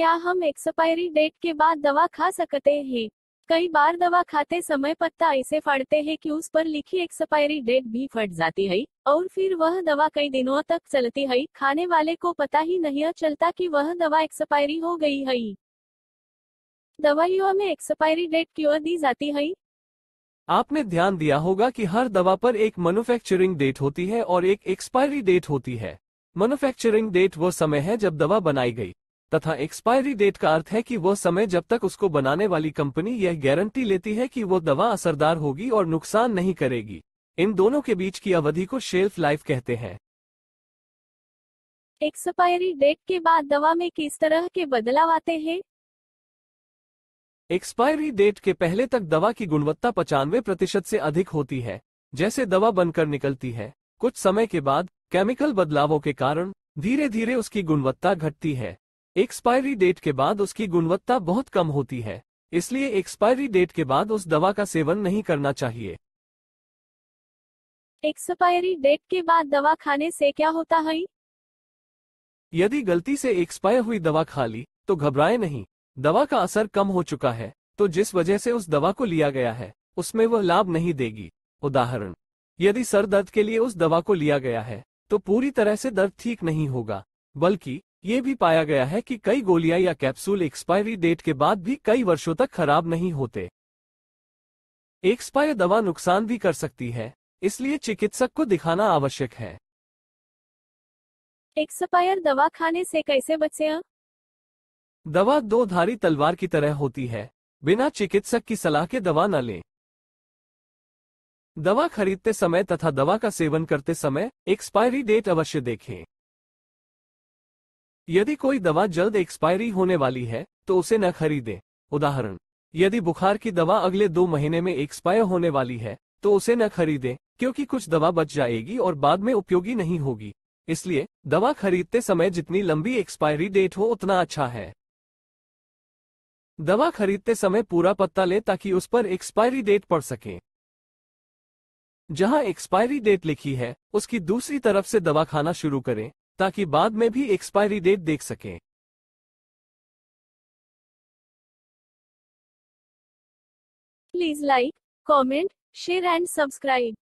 क्या हम expiry date के बाद दवा खा सकते हैं कई बार दवा खाते समय पत्ता ऐसे फाड़ते हैं कि उस पर लिखी एक्सपायरी डेट भी फट जाती है और फिर वह दवा कई दिनों तक चलती है खाने वाले को पता ही नहीं चलता कि वह दवा एक्सपायरी हो गई है दवाइयों में एक्सपायरी डेट क्यों दी जाती है आपने ध्यान दिया होगा कि हर दवा पर एक मैन्युफैक्चरिंग डेट होती है और एक एक्सपायरी डेट होती है मैन्युफैक्चरिंग डेट वो समय है जब दवा बनाई गई तथा एक्सपायरी डेट का अर्थ है कि वह समय जब तक उसको बनाने वाली कंपनी यह गारंटी लेती है कि वो दवा असरदार होगी और नुकसान नहीं करेगी इन दोनों के बीच की अवधि को शेल्फ लाइफ कहते हैं एक्सपायरी डेट के बाद दवा में किस तरह के बदलाव आते हैं एक्सपायरी डेट के पहले तक दवा की गुणवत्ता पचानवे प्रतिशत से अधिक होती है जैसे दवा बनकर निकलती है कुछ समय के बाद केमिकल बदलावों के कारण धीरे धीरे उसकी गुणवत्ता घटती है एक्सपायरी डेट के बाद उसकी गुणवत्ता बहुत कम होती है इसलिए एक्सपायरी डेट के बाद उस दवा का सेवन नहीं करना चाहिए एक्सपायरी डेट के बाद दवा खाने से क्या होता है यदि गलती से एक्सपायर हुई दवा खा ली तो घबराए नहीं दवा का असर कम हो चुका है तो जिस वजह से उस दवा को लिया गया है उसमें वह लाभ नहीं देगी उदाहरण यदि सर दर्द के लिए उस दवा को लिया गया है तो पूरी तरह से दर्द ठीक नहीं होगा बल्कि ये भी पाया गया है कि कई गोलियां या कैप्सूल एक्सपायरी डेट के बाद भी कई वर्षों तक खराब नहीं होते एक्सपायर दवा नुकसान भी कर सकती है इसलिए चिकित्सक को दिखाना आवश्यक है एक्सपायर दवा खाने से कैसे बचें? दवा दो धारी तलवार की तरह होती है बिना चिकित्सक की सलाह के दवा न लें दवा खरीदते समय तथा दवा का सेवन करते समय एक्सपायरी डेट अवश्य देखें यदि कोई दवा जल्द एक्सपायरी होने वाली है तो उसे न खरीदे उदाहरण यदि बुखार की दवा अगले दो महीने में एक्सपायर होने वाली है तो उसे न खरीदे क्योंकि कुछ दवा बच जाएगी और बाद में उपयोगी नहीं होगी इसलिए दवा खरीदते समय जितनी लंबी एक्सपायरी डेट हो उतना अच्छा है दवा खरीदते समय पूरा पत्ता ले ताकि उस पर एक्सपायरी डेट पड़ सके जहां एक्सपायरी डेट लिखी है उसकी दूसरी तरफ से दवा खाना शुरू करें ताकि बाद में भी एक्सपायरी डेट देख सकें please like comment share and subscribe